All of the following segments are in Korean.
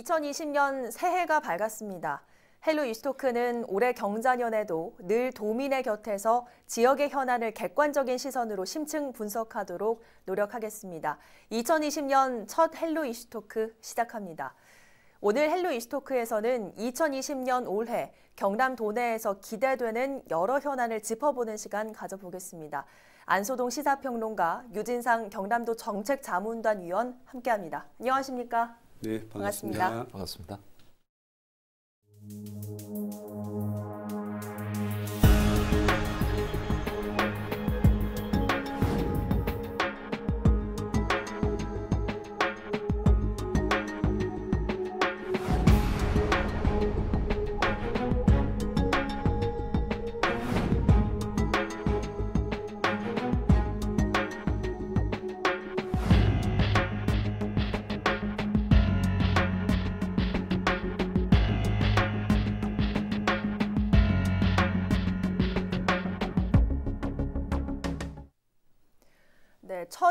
2020년 새해가 밝았습니다. 헬로 이스토크는 올해 경자년에도 늘 도민의 곁에서 지역의 현안을 객관적인 시선으로 심층 분석하도록 노력하겠습니다. 2020년 첫 헬로 이스토크 시작합니다. 오늘 헬로 이스토크에서는 2020년 올해 경남 도내에서 기대되는 여러 현안을 짚어보는 시간 가져보겠습니다. 안소동 시사평론가, 유진상 경남도 정책자문단 위원 함께합니다. 안녕하십니까? 네, 반갑습니다. 반갑습니다. 반갑습니다.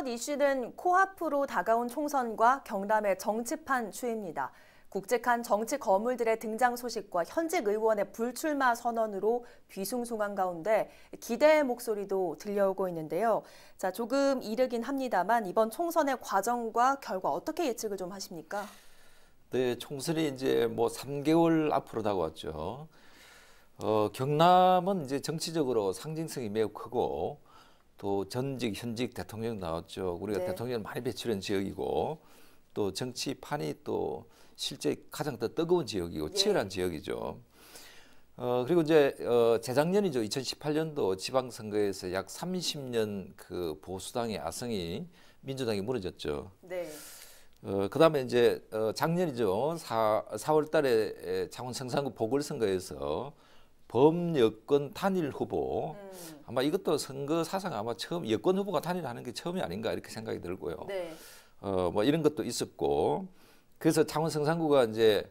첫 이슈는 코앞으로 다가온 총선과 경남의 정치판 추입니다. 국직한 정치 거물들의 등장 소식과 현직 의원의 불출마 선언으로 비숭숭한 가운데 기대의 목소리도 들려오고 있는데요. 자, 조금 이르긴 합니다만 이번 총선의 과정과 결과 어떻게 예측을 좀 하십니까? 네, 총선이 이제 뭐 3개월 앞으로 다가왔죠. 어, 경남은 이제 정치적으로 상징성이 매우 크고 또 전직 현직 대통령 나왔죠. 우리가 네. 대통령 많이 배출한 지역이고 또 정치판이 또 실제 가장 더 뜨거운 지역이고 예. 치열한 지역이죠. 어 그리고 이제 어 재작년이죠. 2018년도 지방선거에서 약 30년 그 보수당의 아성이 민주당이 무너졌죠. 네. 어, 그 다음에 이제 어, 작년이죠. 사 4월 달에 창원 성산구 보궐선거에서 범여권 단일 후보 음. 아마 이것도 선거 사상 아마 처음 여권 후보가 단일하는 게 처음이 아닌가 이렇게 생각이 들고요. 네. 어뭐 이런 것도 있었고 그래서 창원 성산구가 이제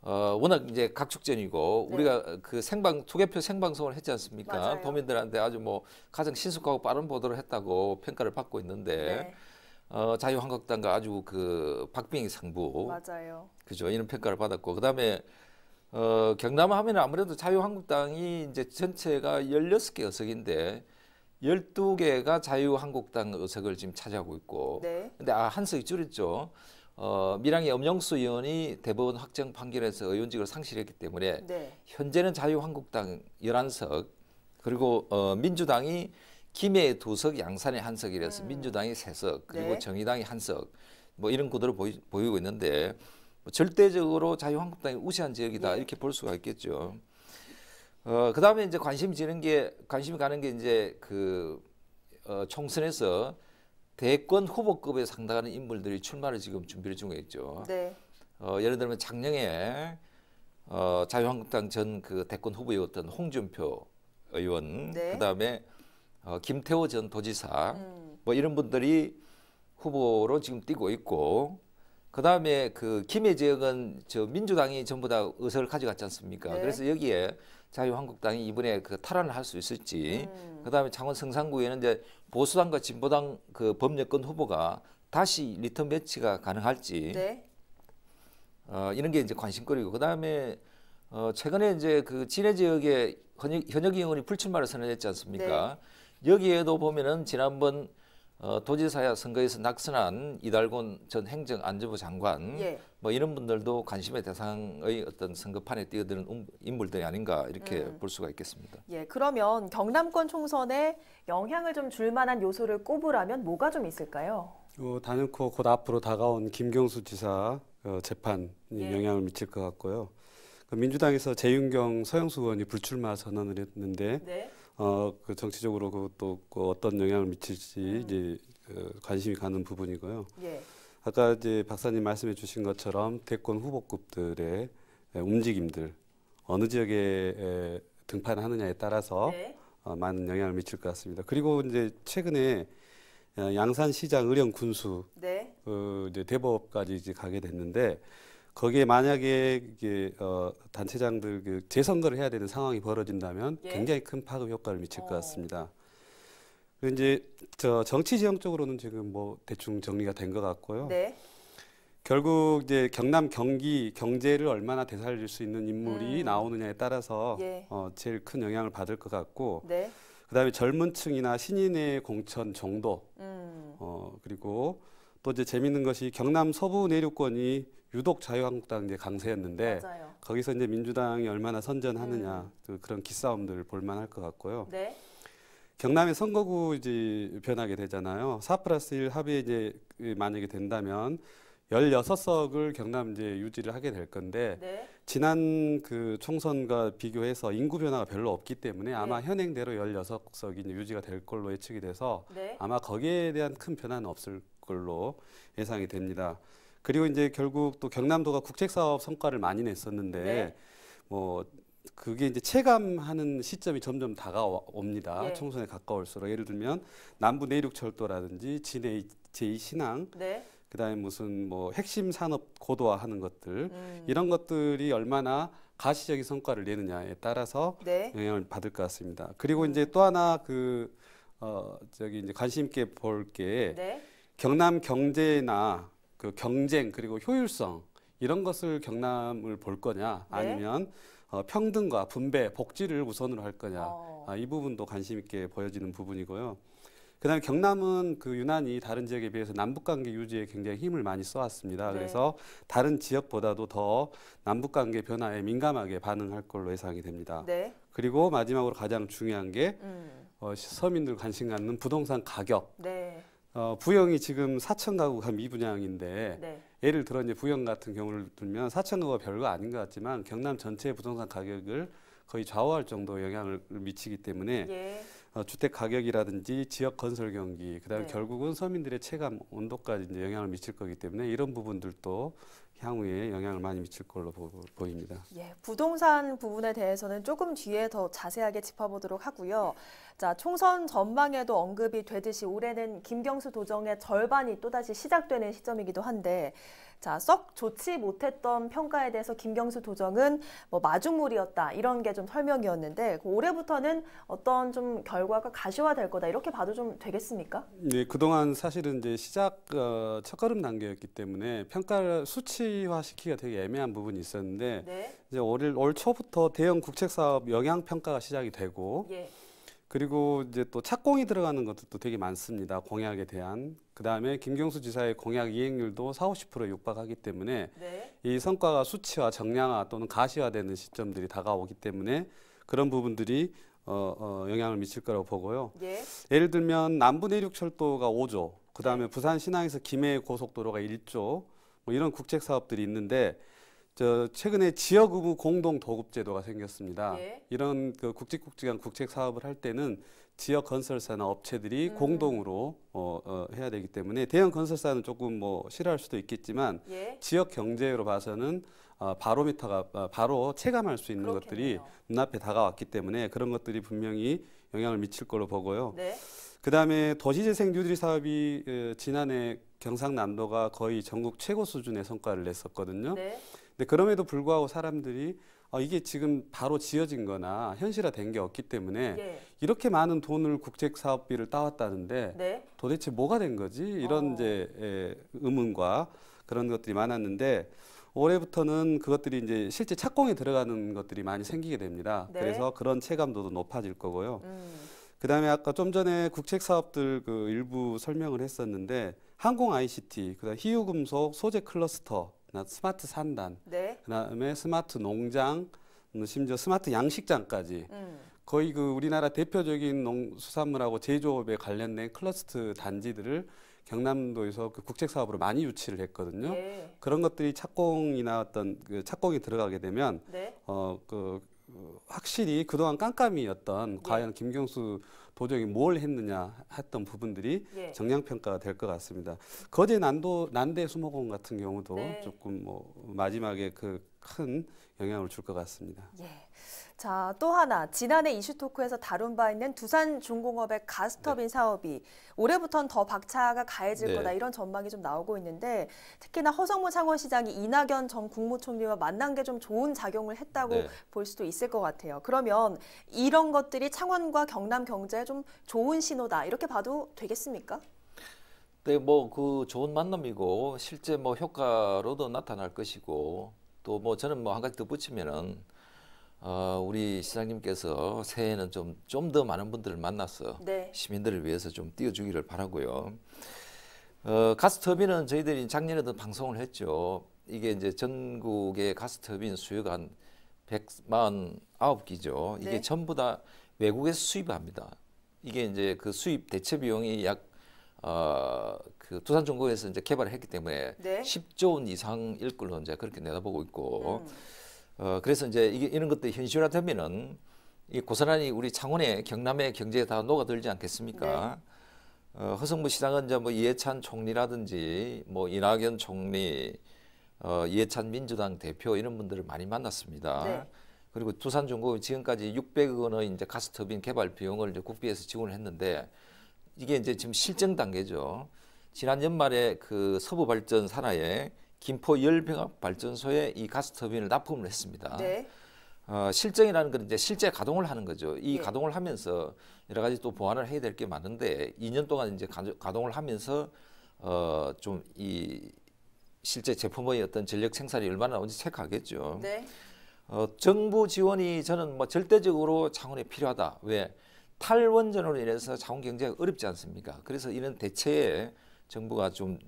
어 워낙 이제 각축전이고 네. 우리가 그 생방 투개표 생방송을 했지 않습니까? 맞아요. 도민들한테 아주 뭐 가장 신속하고 빠른 보도를 했다고 평가를 받고 있는데 네. 어 자유한국당과 아주 그 박빙의 승부 맞아요. 그죠 이런 평가를 받았고 그다음에. 어, 경남 하면 아무래도 자유한국당이 이제 전체가 1 6개 의석인데 1 2 개가 자유한국당 의석을 지금 차지하고 있고 네. 근데 아, 한석이 줄었죠 어, 밀양의 엄영수 의원이 대법원 확정 판결에서 의원직을 상실했기 때문에 네. 현재는 자유한국당 열한 석 그리고 어, 민주당이 김해의 두석, 양산의 한석이라서 음. 민주당이 세석 그리고 네. 정의당이 한석 뭐 이런 구도를 보이, 보이고 있는데 뭐 절대적으로 자유한국당이 우세한 지역이다 예. 이렇게 볼 수가 있겠죠. 어, 그 다음에 이제 관심이 지는 게, 관심이 가는 게 이제 그, 어, 총선에서 대권 후보급에 상당하는 인물들이 출마를 지금 준비를 중에 있죠. 네. 어, 예를 들면 작년에 어, 자유한국당 전 그 대권 후보였던 홍준표 의원, 네. 그 다음에 어, 김태호 전 도지사, 음. 뭐 이런 분들이 후보로 지금 뛰고 있고, 그다음에 그 김해 지역은 저 민주당이 전부 다 의석을 가져갔지 않습니까? 네. 그래서 여기에 자유한국당이 이번에 그 탈환을 할 수 있을지, 음. 그다음에 창원 성산구에는 이제 보수당과 진보당 그 법률권 후보가 다시 리턴 매치가 가능할지, 네. 어, 이런 게 이제 관심거리고, 그다음에 어, 최근에 이제 그 진해 지역에 현역, 현역 의원이 불출마를 선언했지 않습니까? 네. 여기에도 보면은 지난번 어, 도지사야 선거에서 낙선한 이달곤 전 행정안전부 장관 예. 뭐 이런 분들도 관심의 대상의 어떤 선거판에 뛰어드는 인물들이 아닌가 이렇게 음. 볼 수가 있겠습니다. 예, 그러면 경남권 총선에 영향을 좀 줄 만한 요소를 꼽으라면 뭐가 좀 있을까요? 어, 단연코 곧 앞으로 다가온 김경수 지사 어, 재판이 예. 영향을 미칠 것 같고요. 그 민주당에서 재윤경 서영수 의원이 불출마 선언을 했는데 네. 어그 정치적으로 그것도그 어떤 영향을 미칠지 음. 이제 그 관심이 가는 부분이고요. 예. 아까 이제 박사님 말씀해 주신 것처럼 대권 후보급들의 예, 움직임들 어느 지역에 등판하느냐에 따라서 네. 어, 많은 영향을 미칠 것 같습니다. 그리고 이제 최근에 어, 양산시장 의령 군수 네. 그 이제 대법까지 이제 가게 됐는데 거기에 만약에 이게 어, 단체장들 그 재선거를 해야 되는 상황이 벌어진다면 예? 굉장히 큰 파급 효과를 미칠 어. 것 같습니다. 그 이제 저 정치 지형 쪽으로는 지금 뭐 대충 정리가 된 것 같고요. 네. 결국 이제 경남 경기 경제를 얼마나 되살릴 수 있는 인물이 음. 나오느냐에 따라서 예. 어, 제일 큰 영향을 받을 것 같고 네. 그다음에 젊은층이나 신인의 공천 정도 음. 어, 그리고 또 이제 재밌는 것이 경남 서부 내륙권이 유독 자유한국당 이제 강세였는데 맞아요. 거기서 이제 민주당이 얼마나 선전하느냐 음. 그 그런 기싸움들 볼만할 것 같고요. 네. 경남의 선거구지 변하게 되잖아요. 사 플러스 일 합의 이제 그 만약에 된다면 열여 석을 경남 이제 유지를 하게 될 건데 네. 지난 그 총선과 비교해서 인구 변화가 별로 없기 때문에 네. 아마 네. 현행대로 열여 석이 유지가 될 걸로 예측이 돼서 네. 아마 거기에 대한 큰 변화는 없을 걸로 예상이 됩니다. 그리고 이제 결국 또 경남도가 국책 사업 성과를 많이 냈었는데 네. 뭐 그게 이제 체감하는 시점이 점점 다가옵니다. 예. 총선에 가까울수록 예를 들면 남부 내륙 철도라든지 진해 제2 신항 네. 그다음에 무슨 뭐 핵심 산업 고도화하는 것들 음. 이런 것들이 얼마나 가시적인 성과를 내느냐에 따라서 네. 영향을 받을 것 같습니다. 그리고 음. 이제 또 하나 그 어, 저기 이제 관심 있게 볼게 네. 경남 경제나 그 경쟁 그리고 효율성 이런 것을 경남을 볼 거냐 네. 아니면 네. 어, 평등과 분배, 복지를 우선으로 할 거냐 어. 아, 이 부분도 관심 있게 보여지는 부분이고요. 그다음에 경남은 그 유난히 다른 지역에 비해서 남북관계 유지에 굉장히 힘을 많이 써왔습니다. 네. 그래서 다른 지역보다도 더 남북관계 변화에 민감하게 반응할 걸로 예상이 됩니다. 네. 그리고 마지막으로 가장 중요한 게 음. 어, 서민들 관심 갖는 부동산 가격. 네. 어, 부영이 지금 사천 가구가 미분양인데 네. 예를 들어 이제 부영 같은 경우를 들면 사천 가구가 별거 아닌 것 같지만 경남 전체 부동산 가격을 거의 좌우할 정도 영향을 미치기 때문에 예. 어, 주택 가격이라든지 지역 건설 경기 그다음에 네. 결국은 서민들의 체감 온도까지 이제 영향을 미칠 거기 때문에 이런 부분들도 향후에 영향을 많이 미칠 걸로 보, 보입니다. 예, 부동산 부분에 대해서는 조금 뒤에 더 자세하게 짚어보도록 하고요. 자, 총선 전망에도 언급이 되듯이 올해는 김경수 도정의 절반이 또다시 시작되는 시점이기도 한데 자, 썩 좋지 못했던 평가에 대해서 김경수 도정은 뭐 마중물이었다 이런 게 좀 설명이었는데 그 올해부터는 어떤 좀 결과가 가시화될 거다 이렇게 봐도 좀 되겠습니까? 네, 그동안 사실은 이제 시작 어, 첫걸음 단계였기 때문에 평가를 수치화시키기가 되게 애매한 부분이 있었는데 네. 이제 올, 올 초부터 대형 국책 사업 영향 평가가 시작이 되고. 예. 그리고 이제 또 착공이 들어가는 것도 되게 많습니다. 공약에 대한. 그 다음에 김경수 지사의 공약 이행률도 4, 50% 육박하기 때문에 네. 이 성과가 수치화, 정량화 또는 가시화되는 시점들이 다가오기 때문에 그런 부분들이 어, 어, 영향을 미칠 거라고 보고요. 예. 를 들면 남부 내륙 철도가 5조, 그 다음에 네. 부산 신항에서 김해 고속도로가 1조, 뭐 이런 국책 사업들이 있는데 저 최근에 지역 의무 공동 도급 제도가 생겼습니다. 예. 이런 그 국직국직한 국책 사업을 할 때는 지역 건설사나 업체들이 음. 공동으로 어, 어, 해야 되기 때문에 대형 건설사는 조금 뭐 싫어할 수도 있겠지만 예. 지역 경제로 봐서는 어, 바로미터가 어, 바로 체감할 수 있는 그렇겠네요. 것들이 눈앞에 다가왔기 때문에 그런 것들이 분명히 영향을 미칠 걸로 보고요. 네. 그다음에 도시재생 뉴딜 사업이 지난해 경상남도가 거의 전국 최고 수준의 성과를 냈었거든요. 네. 근데 그럼에도 불구하고 사람들이 어, 이게 지금 바로 지어진 거나 현실화된 게 없기 때문에 예. 이렇게 많은 돈을 국책사업비를 따왔다는데 네. 도대체 뭐가 된 거지? 이런 어. 이제 예, 의문과 그런 것들이 많았는데 올해부터는 그것들이 이제 실제 착공에 들어가는 것들이 많이 생기게 됩니다. 네. 그래서 그런 체감도도 높아질 거고요. 음. 그다음에 아까 좀 전에 국책 사업들 그 일부 설명을 했었는데 항공 ICT, 그다음 희유금속 소재 클러스터 스마트 산단, 네. 그다음에 스마트 농장, 뭐 심지어 스마트 양식장까지 음. 거의 그 우리나라 대표적인 농수산물하고 제조업에 관련된 클러스트 단지들을 경남도에서 그 국책 사업으로 많이 유치를 했거든요. 네. 그런 것들이 착공이나 어떤 그 착공이 들어가게 되면 네. 어그 어, 확실히 그동안 깜깜이었던 예. 네. 과연 김경수 도정이 뭘 했느냐 했던 부분들이 예. 정량평가가 될 것 같습니다. 거제 난도 난대 수목원 같은 경우도 네. 조금 뭐 마지막에 그 큰 영향을 줄 것 같습니다. 예. 자, 또 하나 지난해 이슈토크에서 다룬 바 있는 두산 중공업의 가스터빈 네. 사업이 올해부터는 더 박차가 가해질 네. 거다 이런 전망이 좀 나오고 있는데 특히나 허성무 창원시장이 이낙연 전 국무총리와 만난 게 좀 좋은 작용을 했다고 네. 볼 수도 있을 것 같아요. 그러면 이런 것들이 창원과 경남 경제에 좀 좋은 신호다 이렇게 봐도 되겠습니까? 네, 뭐 그 좋은 만남이고 실제 뭐 효과로도 나타날 것이고 또 뭐 저는 뭐 한 가지 더 붙이면은. 어, 우리 시장님께서 새해에는 좀 좀 더 많은 분들을 만나서 네. 시민들을 위해서 좀 띄워주기를 바라고요. 어, 가스터빈은 저희들이 작년에도 방송을 했죠. 이게 이제 전국의 가스터빈 수요가 한 149기죠. 이게 네. 전부 다 외국에서 수입합니다. 이게 이제 그 수입 대체 비용이 약 어, 그 두산 중공에서 이제 개발을 했기 때문에 네. 10조 원 이상일 걸로 이제 그렇게 내다보고 있고 음. 어, 그래서 이제 이게, 이런 것들 이 현실화되면은 이 고스란히 우리 창원의 경남의 경제에 다 녹아들지 않겠습니까? 네. 어, 허성부 시장은 이제 뭐 이해찬 총리라든지 뭐 이낙연 총리, 어, 이해찬 민주당 대표 이런 분들을 많이 만났습니다. 네. 그리고 두산중공업 지금까지 600억 원의 이제 가스터빈 개발 비용을 이제 국비에서 지원을 했는데 이게 이제 지금 실증 단계죠. 지난 연말에 그 서부발전 산하에 김포 열병합 발전소에 이 가스 터빈을 납품을 했습니다. 네. 어, 실정이라는 건 이제 실제 가동을 하는 거죠. 이 예. 가동을 하면서 여러 가지 또 보완을 해야 될 게 많은데 2년 동안 이제 가동을 하면서 어, 좀이 실제 제품의 어떤 전력 생산이 얼마나 나온지 체크하겠죠. 네. 어, 정부 지원이 저는 뭐 절대적으로 창원에 필요하다. 왜? 탈원전으로 인해서 자원 경제가 어렵지 않습니까? 그래서 이런 대체에 정부가 좀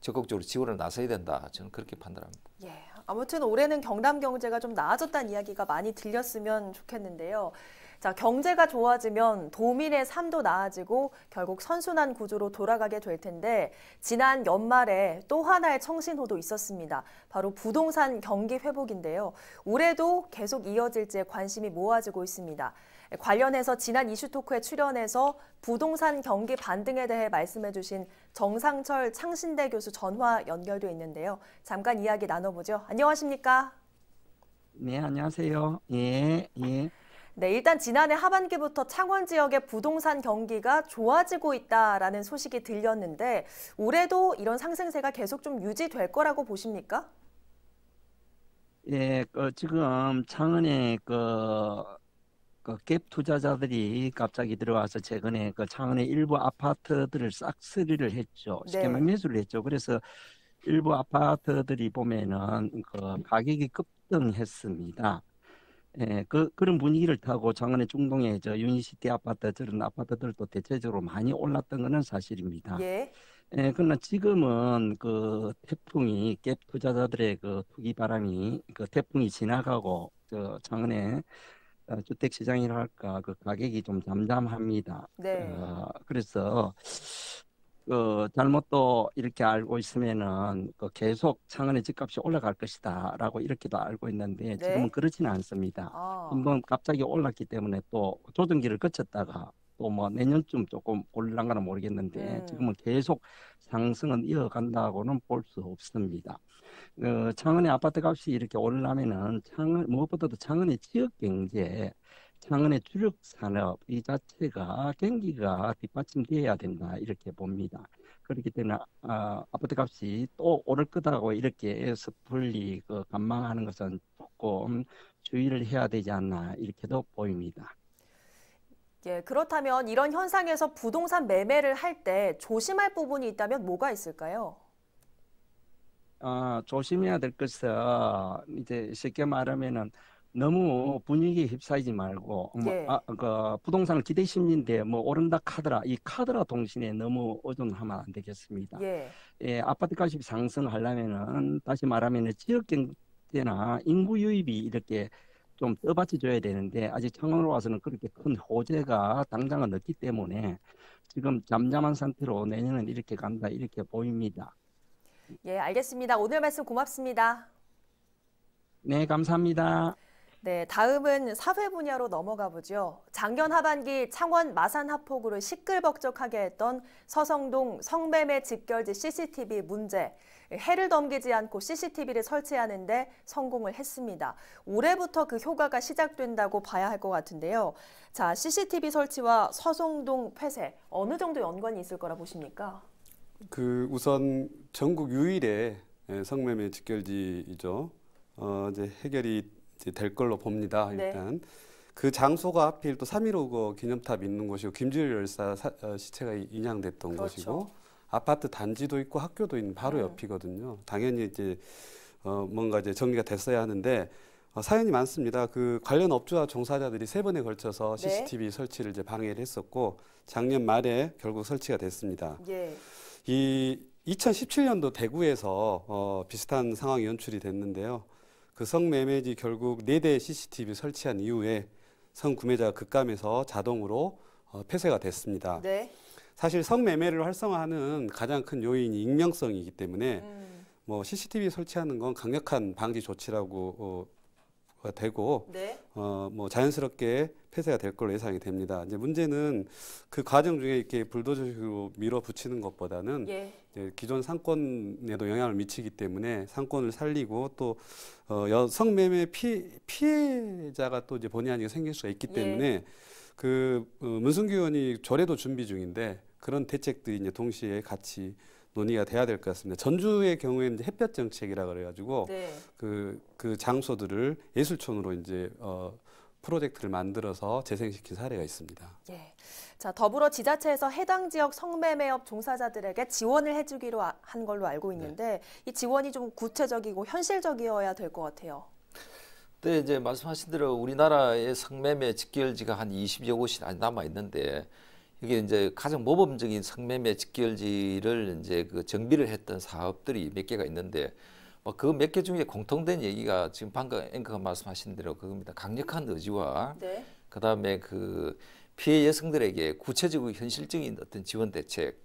적극적으로 지원을 나서야 된다. 저는 그렇게 판단합니다. 예, 아무튼 올해는 경남 경제가 좀 나아졌다는 이야기가 많이 들렸으면 좋겠는데요. 자, 경제가 좋아지면 도민의 삶도 나아지고 결국 선순환 구조로 돌아가게 될 텐데 지난 연말에 또 하나의 청신호도 있었습니다. 바로 부동산 경기 회복인데요. 올해도 계속 이어질지 관심이 모아지고 있습니다. 관련해서 지난 이슈 토크에 출연해서 부동산 경기 반등에 대해 말씀해 주신 정상철 창신대 교수 전화 연결돼 있는데요. 잠깐 이야기 나눠보죠. 안녕하십니까? 네, 안녕하세요. 예, 예. 네, 일단 지난해 하반기부터 창원 지역의 부동산 경기가 좋아지고 있다라는 소식이 들렸는데 올해도 이런 상승세가 계속 좀 유지될 거라고 보십니까? 예, 그 지금 창원의 그 그갭 투자자들이 갑자기 들어와서 최근에 그 창원의 일부 아파트들을 싹쓸이를 했죠. 쉽게 말 네. 매수를 했죠. 그래서 일부 아파트들이 보면은 그 가격이 급등했습니다. 예, 그 그런 분위기를 타고 장안의 중동에 저 유니시티 아파트 저런 아파트들도 대체적으로 많이 올랐던 것은 사실입니다. 예. 예, 그러나 지금은 그 태풍이 갭 투자자들의 그 투기 바람이 그 태풍이 지나가고 저 장안에 어, 주택 시장이랄까 그 가격이 좀 잠잠합니다. 네. 어, 그래서 그 잘못 또 이렇게 알고 있으면은 그 계속 창원의 집값이 올라갈 것이다라고 이렇게도 알고 있는데 네. 지금은 네. 그렇지는 않습니다. 아. 한번 갑자기 올랐기 때문에 또 조정기를 거쳤다가 또뭐 내년쯤 조금 올라가나 모르겠는데 음. 지금은 계속 상승은 이어간다고는 볼 수 없습니다. 어, 창원의 아파트 값이 이렇게 오르면은 창원 무엇보다도 창원의 지역 경제 창원의 주력 산업 이 자체가 경기가 뒷받침돼야 된다 이렇게 봅니다. 그렇기 때문에 아, 아파트 값이 또 오를 거다고 이렇게 섣불리 그 관망하는 것은 조금 주의를 해야 되지 않나 이렇게도 보입니다. 예, 그렇다면 이런 현상에서 부동산 매매를 할 때 조심할 부분이 있다면 뭐가 있을까요? 아, 조심해야 될 것은 이제 쉽게 말하면은 너무 분위기에 휩싸이지 말고 뭐 예. 뭐, 아, 그 부동산을 기대 심리인데 뭐 오른다 카더라이카더라 동신에 너무 의존하면 안 되겠습니다. 예, 예 아파트 값이 상승하려면은 다시 말하면은 지역 경제나 인구 유입이 이렇게 좀 떠받쳐줘야 되는데 아직 창원으로 와서는 그렇게 큰 호재가 당장은 없기 때문에 지금 잠잠한 상태로 내년은 이렇게 간다 이렇게 보입니다. 예, 알겠습니다. 오늘 말씀 고맙습니다. 네, 감사합니다. 네, 다음은 사회 분야로 넘어가 보죠. 작년 하반기 창원 마산 합폭으로 시끌벅적하게 했던 서성동 성매매 집결지 CCTV 문제. 해를 넘기지 않고 CCTV를 설치하는데 성공을 했습니다. 올해부터 그 효과가 시작된다고 봐야 할 것 같은데요. 자, CCTV 설치와 서성동 폐쇄 어느 정도 연관이 있을 거라 보십니까? 그 우선 전국 유일의 성매매 집결지이죠. 어, 이제 해결이 될 걸로 봅니다. 네. 일단 네. 그 장소가 하필 또3.15 기념탑 있는 곳이고 김주일 열사 사, 어, 시체가 인양됐던 그렇죠. 곳이고 아파트 단지도 있고 학교도 있는 바로 음. 옆이거든요. 당연히 이제 어, 뭔가 이제 정리가 됐어야 하는데 어, 사연이 많습니다. 그 관련 업주와 종사자들이 세 번에 걸쳐서 네. CCTV 네. 설치를 이제 방해를 했었고 작년 말에 결국 설치가 됐습니다. 예. 이 2017년도 대구에서 어, 비슷한 상황이 연출이 됐는데요. 그 성매매지 결국 4대 CCTV 설치한 이후에 성구매자 급감에서 자동으로 어, 폐쇄가 됐습니다. 네. 사실 성매매를 활성화하는 가장 큰 요인이 익명성이기 때문에 음. 뭐 CCTV 설치하는 건 강력한 방지 조치라고 어, 되고 네. 어뭐 자연스럽게 폐쇄가 될 걸로 예상이 됩니다. 이제 문제는 그 과정 중에 이렇게 불도저식으로 밀어붙이는 것보다는 예. 이제 기존 상권에도 영향을 미치기 때문에 상권을 살리고 또 어, 여성매매 피, 피해자가 또 이제 본의 아니게 생길 수가 있기 예. 때문에 예. 그 어, 문승규 의원이 조례도 준비 중인데 그런 대책들이 이제 동시에 같이 논의가 돼야 될 것 같습니다. 전주의 경우에는 이제 햇볕 정책이라 그래가지고 그그 네. 그, 그 장소들을 예술촌으로 이제 어, 프로젝트를 만들어서 재생시킨 사례가 있습니다. 예. 자, 더불어 지자체에서 해당 지역 성매매업 종사자들에게 지원을 해주기로 아, 한 걸로 알고 네. 있는데 네. 이 지원이 좀 구체적이고 현실적이어야 될 것 같아요. 네, 이제 말씀하신 대로 우리나라의 성매매 직결지가 한 20여 곳이 남아 있는데 이게 이제 가장 모범적인 성매매 직결지를 이제 그 정비를 했던 사업들이 몇 개가 있는데 뭐 그 몇 개 중에 공통된 얘기가 지금 방금 앵커가 말씀하신 대로 그겁니다. 강력한 의지와 네. 그다음에 그 피해 여성들에게 구체적이고 현실적인 어떤 지원 대책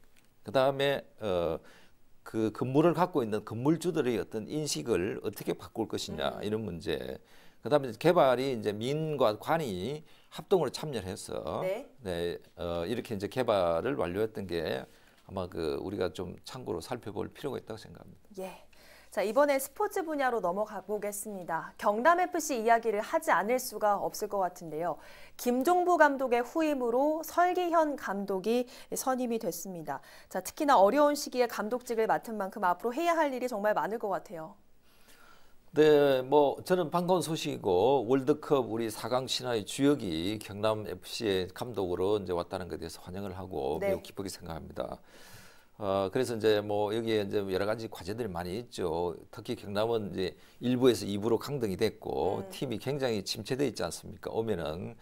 그다음에 어그 건물을 갖고 있는 건물주들의 어떤 인식을 어떻게 바꿀 것이냐 음. 이런 문제 그다음에 개발이 이제 민과 관이 합동으로 참여를 해서 네. 네, 어, 이렇게 이제 개발을 완료했던 게 아마 그 우리가 좀 참고로 살펴볼 필요가 있다고 생각합니다. 예. 자, 이번에 스포츠 분야로 넘어가 보겠습니다. 경남 FC 이야기를 하지 않을 수가 없을 것 같은데요. 김종부 감독의 후임으로 설기현 감독이 선임이 됐습니다. 자, 특히나 어려운 시기에 감독직을 맡은 만큼 앞으로 해야 할 일이 정말 많을 것 같아요. 네, 뭐 저는 반가운 소식이고 월드컵 우리 4강 신화의 주역이 경남 FC의 감독으로 이제 왔다는 것에 대해서 환영을 하고 네. 매우 기쁘게 생각합니다. 어, 그래서 이제 뭐 여기에 이제 여러 가지 과제들이 많이 있죠. 특히 경남은 이제 1부에서 2부로 강등이 됐고 음. 팀이 굉장히 침체돼 있지 않습니까? 오면은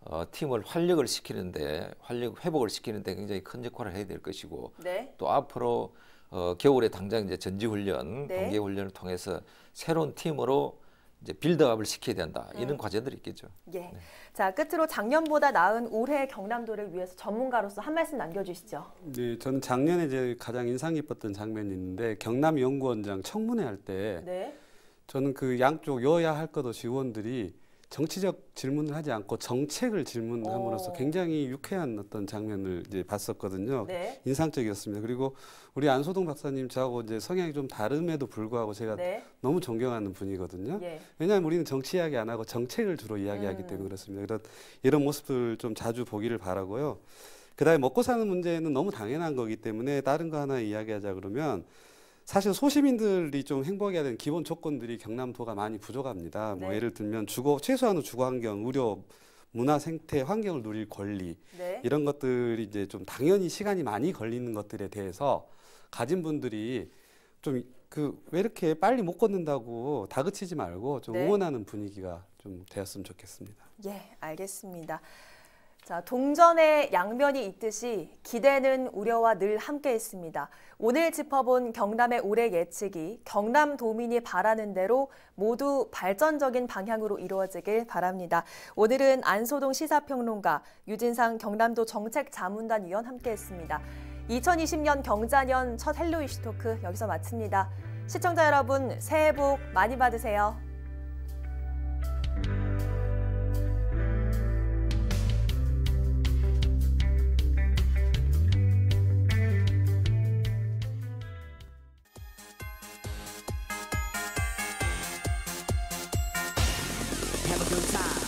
어, 팀을 활력을 시키는데 활력 회복을 시키는데 굉장히 큰 역할을 해야 될 것이고 네. 또 앞으로 어, 겨울에 당장 이제 전지훈련, 네. 단계훈련을 통해서 새로운 팀으로 이제 빌드업을 시켜야 된다. 음. 이런 음. 과제들이 있겠죠. 예. 네. 자, 끝으로 작년보다 나은 올해 경남도를 위해서 전문가로서 한 말씀 남겨주시죠. 네, 저는 작년에 이제 가장 인상 깊었던 장면이 있는데 경남 연구원장 청문회 할때 네. 저는 그 양쪽 여야 할것 없이 의원들이 정치적 질문을 하지 않고 정책을 질문함으로써 굉장히 유쾌한 어떤 장면을 이제 봤었거든요. 네. 인상적이었습니다. 그리고 우리 안소동 박사님 저하고 이제 성향이 좀 다름에도 불구하고 제가 네. 너무 존경하는 분이거든요. 예. 왜냐하면 우리는 정치 이야기 안 하고 정책을 주로 이야기하기 음. 때문에 그렇습니다. 이런 이런 모습들좀 자주 보기를 바라고요. 그다음에 먹고 사는 문제는 너무 당연한 거기 때문에 다른 거 하나 이야기하자 그러면 사실 소시민들이 좀 행복해야 되는 기본 조건들이 경남도가 많이 부족합니다. 뭐 네. 뭐 예를 들면 주거 최소한의 주거 환경, 의료, 문화 생태 환경을 누릴 권리 네. 이런 것들이 이제 좀 당연히 시간이 많이 걸리는 것들에 대해서 가진 분들이 좀 그 왜 이렇게 빨리 못 걷는다고 다그치지 말고 좀 네. 응원하는 분위기가 좀 되었으면 좋겠습니다. 예, 알겠습니다. 자, 동전의 양면이 있듯이 기대는 우려와 늘 함께 있습니다. 오늘 짚어본 경남의 올해 예측이 경남 도민이 바라는 대로 모두 발전적인 방향으로 이루어지길 바랍니다. 오늘은 안소동 시사평론가, 유진상 경남도 정책자문단 위원 함께했습니다. 2020년 경자년 첫 헬로 이슈토크 여기서 마칩니다. 시청자 여러분 새해 복 많이 받으세요. 就大。